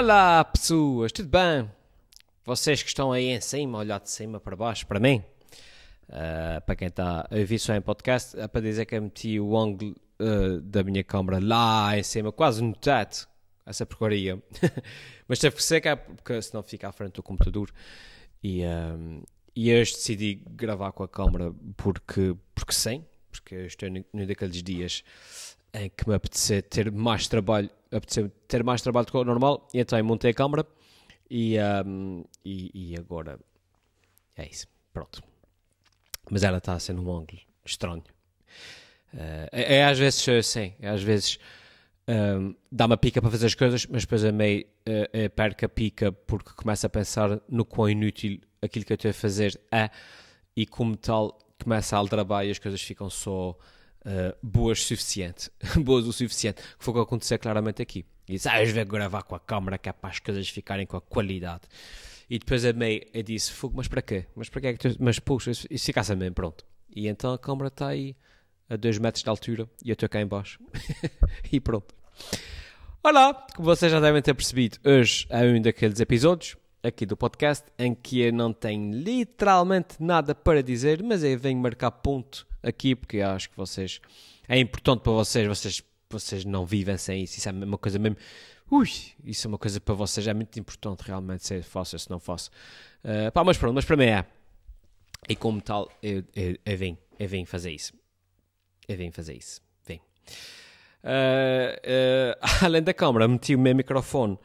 Olá pessoas, tudo bem? Vocês que estão aí em cima, olhar de cima para baixo, para mim, uh, para quem está a ouvir só em podcast, é para dizer que eu meti o ângulo uh, da minha câmera lá em cima, quase no teto, essa porcaria. Mas teve que ser cá, porque senão fica à frente do computador. E, um, eh, e hoje decidi gravar com a câmera porque, porque sim, porque eu estou é num daqueles dias em que me apeteceu ter mais trabalho apeteceu ter mais trabalho do que o normal, então montei a câmara e, um, e, e, agora é isso, pronto. Mas ela está a ser num ângulo estranho. Uh, é, é, às vezes assim, é às vezes um, dá uma pica para fazer as coisas, mas depois a meio uh, eh, perca a pica porque começa a pensar no quão inútil aquilo que eu estou a fazer é e como tal começa a aldrabar e as coisas ficam só eh, boas o suficiente, boas o suficiente, que foi o que aconteceu claramente aqui. E disse, ah, eu vou gravar com a câmera que é para as coisas ficarem com a qualidade. E depois a meio eu disse, fogo, mas para quê? Mas para quê é que tu... Mas puxa, isso ficasse bem, pronto. E então a câmera está aí a 2 metros de altura e eu estou cá embaixo e pronto. Olá, como vocês já devem ter percebido, hoje é um daqueles episódios aqui do podcast em que eu não tenho literalmente nada para dizer, mas eu venho marcar ponto aqui porque acho que vocês é importante para vocês, vocês, vocês não vivem sem isso, isso é uma coisa mesmo. Ui, isso é uma coisa para vocês, é muito importante realmente se fosse ou se não fosse Uh, pá, mas pronto, mas para mim é. E como tal, eu, eu, eu vim, eu vim fazer isso. Eu vim fazer isso. Vim. Uh, uh, além da câmara, meti o meu microfone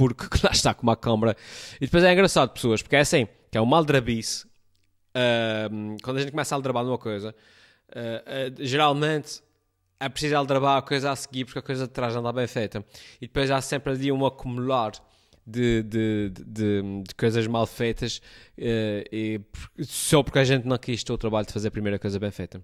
porque lá está com uma câmara. E depois é engraçado, pessoas, porque é assim, que é uma aldrabice. Uh, quando a gente começa a aldrabar numa coisa, uh, uh, geralmente é preciso aldrabar a coisa a seguir porque a coisa de trás não está bem feita. E depois há sempre ali um acumular de, de, de, de coisas mal feitas ah, e, só porque a gente não quis ter o trabalho de fazer a primeira coisa bem feita.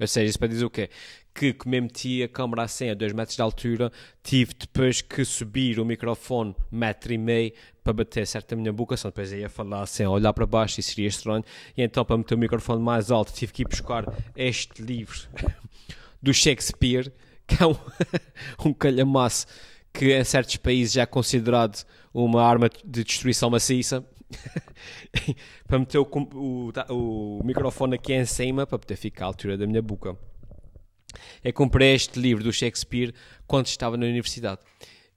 Ou seja, isso para dizer o quê? Que como eu meti a câmera assim a 2 metros de altura, tive depois que subir o microfone metro e meio para bater certo a minha boca, senão depois ia falar assim, olhar para baixo e seria estranho. E então para meter o microfone mais alto tive que ir buscar este livro do Shakespeare, que é um, um calhamaço que em certos países já é considerado uma arma de destruição maciça. para meter o, o, o, microfone aqui em cima para poder ficar à altura da minha boca. Eu comprei este livro do Shakespeare quando estava na universidade,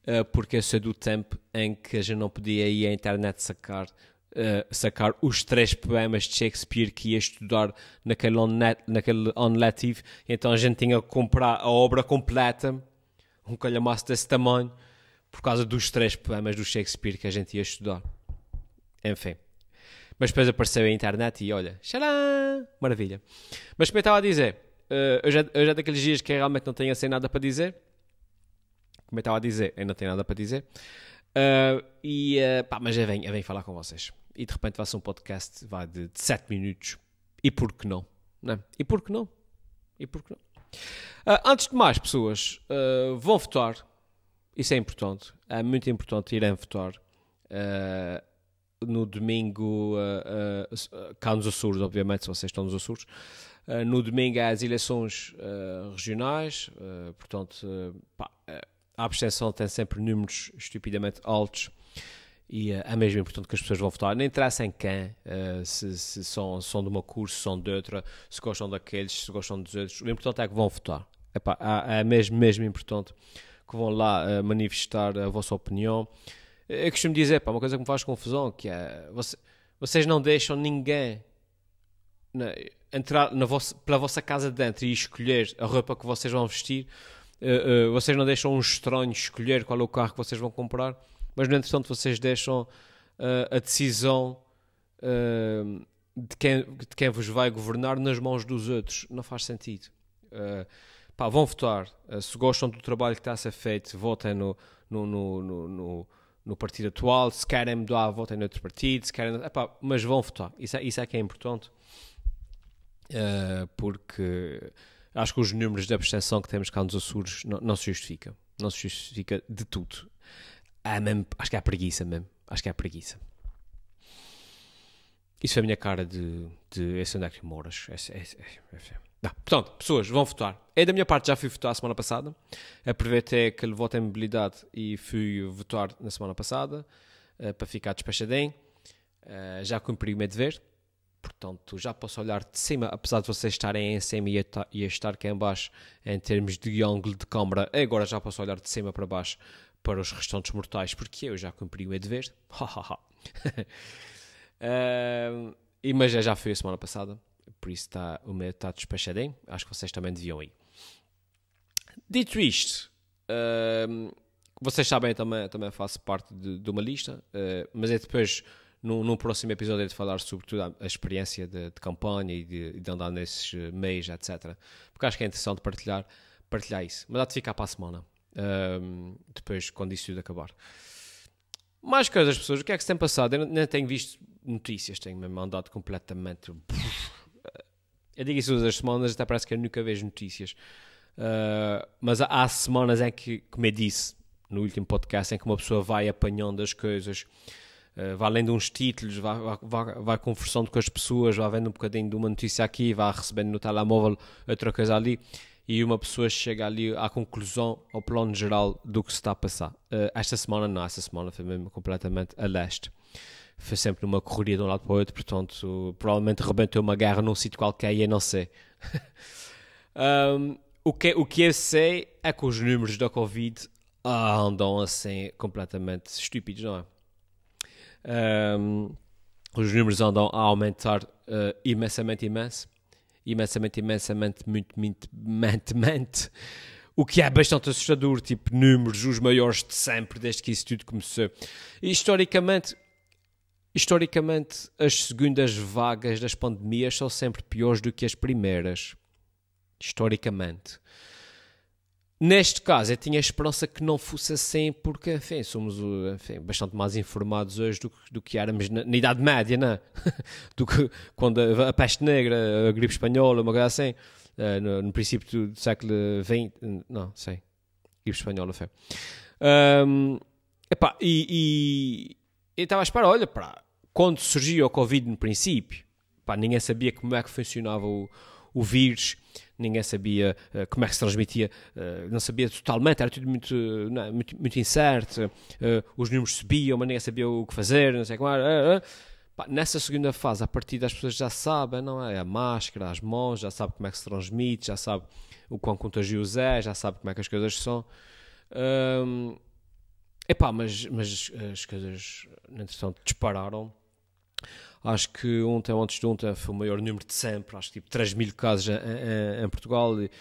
eh, porque eu sou do tempo em que a gente não podia ir à internet sacar, eh, sacar os três poemas de Shakespeare que ia estudar naquele on-native, naquele on então a gente tinha que comprar a obra completa, um calhamaço desse tamanho, por causa dos três poemas do Shakespeare que a gente ia estudar. Enfim. Mas depois apareceu a internet e olha, xará, maravilha. Mas como eu estava a dizer, eh, eu já, eu já daqueles dias que realmente não tenho assim nada para dizer, como eu estava a dizer, eu não tenho nada para dizer, uh, e, uh, pá, mas eu venho, venho falar com vocês. E de repente vai ser um podcast vai de, 7 minutos. E por que não? não é? E por que não? E por que não? Uh, antes de mais, pessoas, vão votar. Isso é importante. É muito importante irem votar. Uh, no domingo, uh, uh, cá nos Açores, obviamente, se vocês estão nos Açores, uh, no domingo há as eleições regionais, portanto, pá, a abstenção tem sempre números estupidamente altos e é mesmo importante que as pessoas vão votar. Não interessa em quem, se, se são, são de uma curso, se são de outra, se gostam daqueles, se gostam dos outros, o importante é que vão votar. Epá, é mesmo, mesmo importante que vão lá manifestar a vossa opinião. Eu costumo dizer, pá, uma coisa que me faz confusão, que é, você, vocês não deixam ninguém na, entrar na vossa, pela vossa casa de dentro e escolher a roupa que vocês vão vestir, uh, uh, vocês não deixam um estranho escolher qual é o carro que vocês vão comprar, mas no entretanto vocês deixam uh, a decisão de, quem, de quem vos vai governar nas mãos dos outros. Não faz sentido. Pá, vão votar. se gostam do trabalho que está a ser feito, votem no, no, no, no no partido atual, se querem mudar a votem noutro partido, se querem. Epá, mas vão votar. Isso é, isso é que é importante. Uh, porque acho que os números de abstenção que temos cá nos Açores não, não se justificam. Não se justifica de tudo. É mesmo, acho que é a preguiça mesmo. Acho que é a preguiça. Isso é a minha cara de, de esse onde é que moras. Esse, é, esse. Não. Portanto, pessoas, vão votar. É da minha parte, já fui votar a semana passada. Aproveitei que ele voto em mobilidade e fui votar na semana passada uh, para ficar despachadinho. Uh, já cumpri o meu dever. Portanto, já posso olhar de cima, apesar de vocês estarem em cima e eu estar cá em baixo em termos de ângulo de câmara, agora já posso olhar de cima para baixo para os restantes mortais, porque eu já cumpri o meu dever. uh, mas já, fui a semana passada. Por isso está o meu está despachadinho. Acho que vocês também deviam ir. Dito isto, uh, vocês sabem, eu também, também faço parte de, de uma lista, uh, mas é depois, no no próximo episódio, de falar sobretudo a, a experiência de, de, campanha e de, de andar nesses eh, meios, etc. Porque acho que é interessante partilhar, partilhar isso. Mas há de ficar para a semana, uh, depois, quando isso tudo acabar. Mais coisas, pessoas, o que é que se tem passado? Eu não, tenho visto notícias, tenho-me mandado completamente. Eu digo isso todas as semanas, até parece que eu nunca vejo notícias. Uh, mas há semanas em que, como eu disse no último podcast, em que uma pessoa vai apanhando as coisas, uh, vai lendo uns títulos, vai, vai, vai, conversando com as pessoas, vai vendo um bocadinho de uma notícia aqui, vai recebendo no telemóvel outra coisa ali, e uma pessoa chega ali à conclusão, ao plano geral do que se está a passar. Uh, esta semana não, esta semana foi mesmo completamente a leste foi sempre numa correria de um lado para o outro, portanto, provavelmente rebentou uma garra num sítio qualquer e eu não sei. um, o, que, é, o que eu sei é que os números da Covid andam assim completamente estúpidos, não é? Um, os números andam a aumentar uh, imensamente, imenso, imensamente, imensamente, muito, muito, muito, muito, o que é bastante assustador, tipo números, os maiores de sempre, desde que isso tudo começou. E, historicamente, Historicamente, as segundas vagas das pandemias são sempre piores do que as primeiras. Historicamente. Neste caso, eu tinha a esperança que não fosse assim, porque, enfim, somos enfim, bastante mais informados hoje do, do que éramos na, na, Idade Média, não é? Do que quando a, a, peste negra, a gripe espanhola, uma coisa assim, eh, no, no princípio do, do, século XX, não, sei, gripe espanhola foi. Um, epá, e, e, estava a esperar, olha, para quando surgiu o Covid no princípio, pá, ninguém sabia como é que funcionava o, o vírus, ninguém sabia uh, como é que se transmitia, uh, não sabia totalmente, era tudo muito, eh, não, é, muito, muito, incerto, uh, os números subiam, mas ninguém sabia o que fazer, não sei como era. Pá, nessa segunda fase, a partir das pessoas já sabem, não é? A máscara, as mãos, já sabe como é que se transmite, já sabe o quão contagioso é, já sabe como é que as coisas são. Um, Epá, mas, mas as coisas, entretanto, dispararam. Acho que ontem, antes de ontem, foi o maior número de sempre, acho que tipo 3 mil casos em, em, em Portugal. E,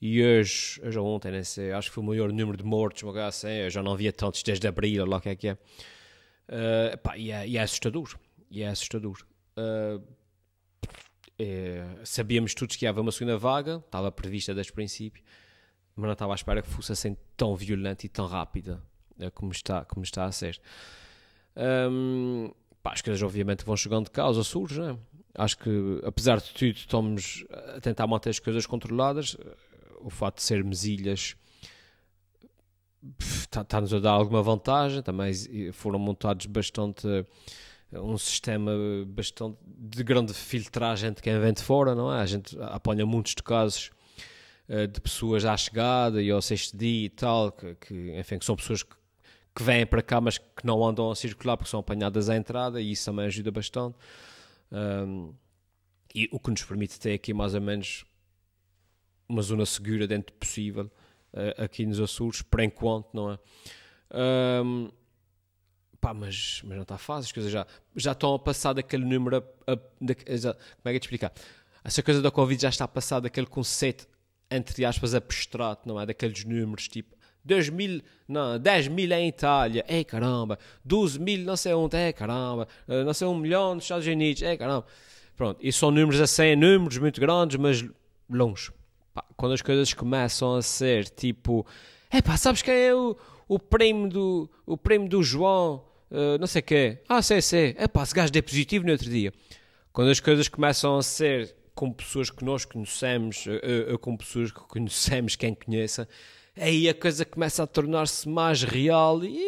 e hoje, hoje ou ontem, nem sei, acho que foi o maior número de mortes, uma coisa assim, eu já não havia tantos desde abril, lá que é que é. Uh, eh, pá, e, é, e é assustador, e é assustador. Uh, é, sabíamos todos que havia uma segunda vaga, estava prevista desde o princípio, mas não estava à espera que fosse assim tão violenta e tão rápida como está, como está a ser. Um, pá, as coisas obviamente vão chegando de causa, surge, é? acho que apesar de tudo estamos a tentar manter as coisas controladas, o facto de sermos ilhas está-nos tá, a dar alguma vantagem, também foram montados bastante um sistema bastante de grande filtragem de quem vem de fora, não é? A gente apanha muitos de casos eh, de pessoas à chegada e ao sexto dia e tal, que, que enfim, que são pessoas que que vêm para cá, mas que não andam a circular porque são apanhadas à entrada e isso também ajuda bastante. Um, e o que nos permite ter aqui mais ou menos uma zona segura dentro do possível uh, aqui nos Açores, por enquanto, não é? Um, pá, mas, mas não está fácil, as coisas já, já estão a passar daquele número, a, a, da, já, como é que é te explicar? Essa coisa da Covid já está a passar daquele conceito, entre aspas, abstrato, não é? Daqueles números, tipo, mil não, 10 mil é em Itália, ei caramba, 12 mil não sei onde, ei caramba, eh, não sei um milhão nos Estados Unidos, ei caramba. Pronto, e são números assim, números muito grandes, mas longe. Pá, quando as coisas começam a ser tipo, é pá, sabes quem é o, o prémio do, o prémio do João, uh, não sei quê, ah, sei, sei, é pá, esse gajo deu positivo no outro dia. Quando as coisas começam a ser com pessoas que nós conhecemos, ou, eh, ou com pessoas que conhecemos, quem conheça, aí a coisa começa a tornar-se mais real e,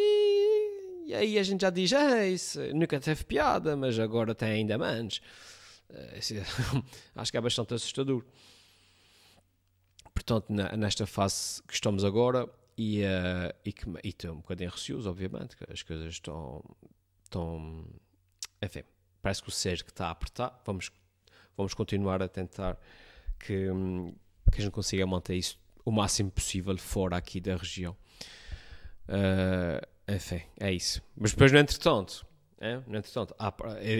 e, aí a gente já diz, ah, isso nunca teve piada, mas agora tem ainda menos. Eh, acho que é bastante assustador. Portanto, nesta fase que estamos agora, e, uh, e, que, e estou um bocadinho receoso, obviamente, que as coisas estão, estão. Enfim, parece que o que está a apertar. Vamos, vamos continuar a tentar que, hum, que a gente consiga manter isso o máximo possível fora aqui da região. Uh, enfim, é isso. Mas depois, no entretanto, é, no entretanto, ah,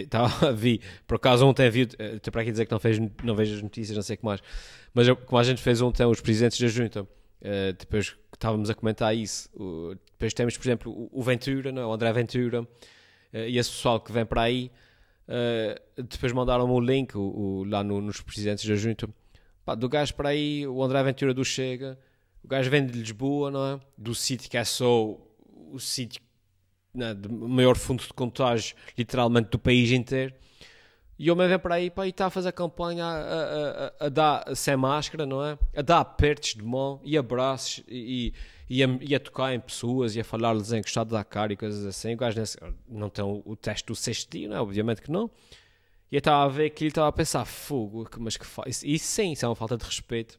vi, por acaso ontem vi, até eh, para aqui dizer que não, fez, não vejo as notícias, não sei o que mais, mas como a gente fez ontem, os presidentes da junta, uh, depois estávamos a comentar isso, uh, depois temos, por exemplo, o, o Ventura, não, é? o André Ventura, uh, e esse pessoal que vem para aí, depois mandaram-me o link o, o, lá no, nos presidentes da junta, Pá, do gajo para aí, o André Aventura do Chega, o gajo vem de Lisboa, não é? Do sítio que é só o sítio é? de maior fundo de contágio, literalmente, do país inteiro. E o homem vem para aí pá, e está a fazer campanha a, a, a, dar sem máscara, não é? A dar apertos de mão e abraços e, e, a, e a tocar em pessoas e a falar-lhes encostado da cara e coisas assim. O gajo nesse, não tem o teste do sexto dia, não é? Obviamente que não. E eu estava a ver aquilo e estava a pensar, fogo, mas que fa... isso, sim, isso é uma falta de respeito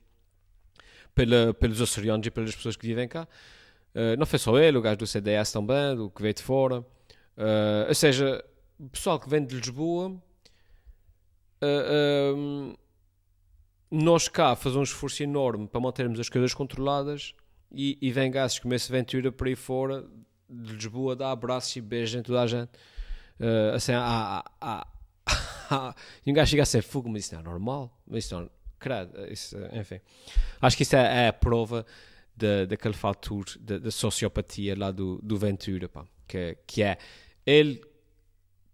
pela, pelos açorianos e pelas pessoas que vivem cá. Uh, não foi só ele, o gajo do CDS também, do que veio de fora. Uh, ou seja, o pessoal que vem de Lisboa, uh, eh, um, ehm, nós cá fazemos um esforço enorme para mantermos as coisas controladas e, e vem gases como esse Ventura para aí fora, de Lisboa, dá abraços e beijos em toda a gente. assim, há, há e um gajo chega a ser fogo, mas isso não é normal. Mas isso não, credo, isso, enfim. Acho que isso é, é a prova daquele fator da, sociopatia lá do, do Ventura, pá. Que, que é ele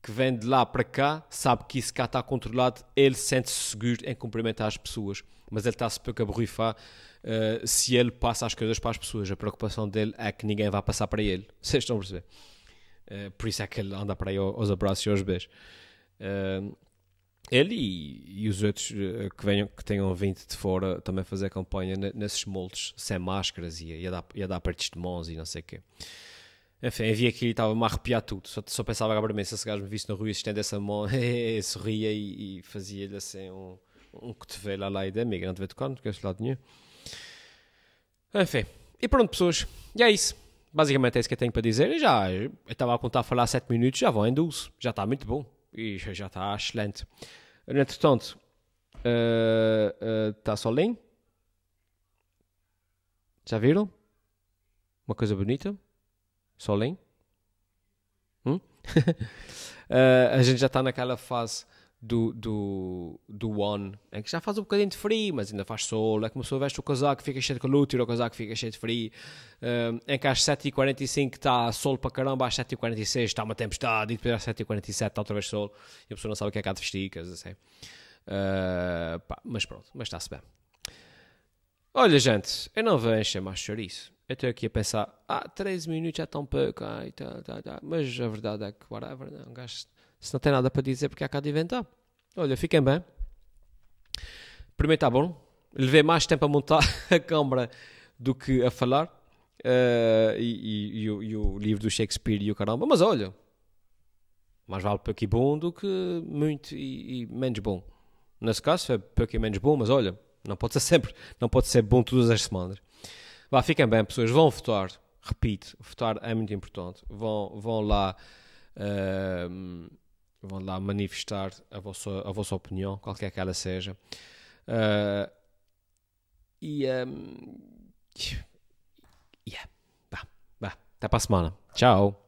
que vem de lá para cá, sabe que isso cá está controlado, ele sente-se seguro em cumprimentar as pessoas, mas ele está-se pouco a uh, se ele passa as coisas para as pessoas. A preocupação dele é que ninguém vai passar para ele. Vocês estão a perceber? Uh, por isso é que ele anda para aí aos abraços e aos beijos. Eh, ele e, e, os outros eh, que, venham, que tenham vindo de fora também fazer campanha nesses moldes, sem máscaras e, a, dar, a dar partes de mãos e não sei o quê. Enfim, vi aquilo e estava-me a arrepiar tudo. Só, só pensava agora mesmo, se esse gajo me visse na rua e estende essa mão, eh, sorria e, e fazia-lhe assim um, um cotovelo à lei da amiga. Não devia tocar, não tocaste lado nenhum Enfim, e pronto, pessoas. E é isso. Basicamente é isso que eu tenho para dizer. Eu já estava a contar a falar 7 minutos, já vão em 12. Já está muito bom e já, está excelente. Entretanto, uh, uh, eh, está eh, solinho. Já viram? Uma coisa bonita. Solinho. Hum? uh, a gente já está naquela fase do, do, do One, em é que já faz um bocadinho de frio, mas ainda faz sol, é que uma pessoa veste o casaco, fica cheio de calor, tira o casaco, fica cheio de frio, um, em é que às 7h45 está sol para caramba, às 7h46 está uma tempestade, e depois às 7h47 está outra vez sol, e a pessoa não sabe o que é que há de vestir, coisas assim. Uh, pá, mas pronto, mas está-se bem. Olha, gente, eu não venho chamar chouriço. Eu estou aqui a pensar, ah, 13 minutos já estão pouco, ai, tá, tá, tá. mas a verdade é que, whatever, não, né, um se não tem nada para dizer, porque há cá de inventar. Olha, fiquem bem. Primeiro está bom. Levei mais tempo a montar a câmara do que a falar. Uh, e, e, e, o, e, o, livro do Shakespeare e o caramba. Mas olha, mais vale para aqui bom do que muito e, menos bom. Nesse caso, é pouco e menos bom, mas olha, não pode ser sempre, não pode ser bom todas as semanas. Vá, fiquem bem, pessoas. Vão votar. Repito, votar é muito importante. Vão, vão lá. Uh, vão lá manifestar a vossa, a vossa opinião, qualquer que ela seja. Uh, e. Um, yeah. Vá, vá. Até para a semana. Tchau.